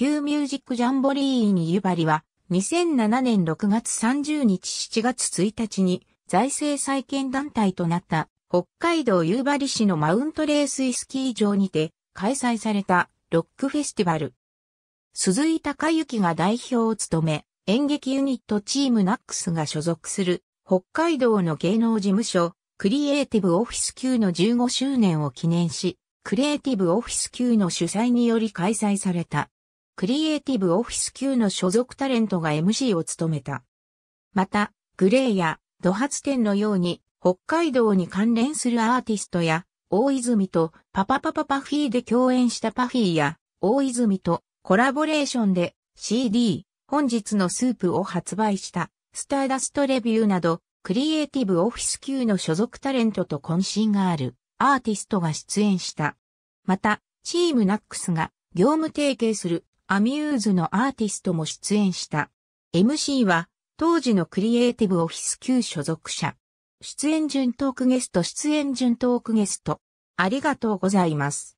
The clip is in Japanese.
Q ミュージックジャンボリーにゆばりは、2007年6月30日7月1日に財政再建団体となった北海道夕張市のマウントレースイスキー場にて開催されたロックフェスティバル。鈴井隆之が代表を務め、演劇ユニットチームナックスが所属する北海道の芸能事務所クリエイティブオフィス Q の15周年を記念し、クリエイティブオフィス Q の主催により開催されたクリエイティブオフィス級の所属タレントが MC を務めた。また、グレーや土発展のように北海道に関連するアーティストや大泉とパパパパパフィーで共演したパフィーや大泉とコラボレーションで CD 本日のスープを発売したスターダストレビューなどクリエイティブオフィス級の所属タレントと渾身があるアーティストが出演した。またチームナックスが業務提携するアミューズのアーティストも出演した。MC は、当時のクリエイティブオフィス級所属者。出演順トークゲスト出演順トークゲスト。ありがとうございます。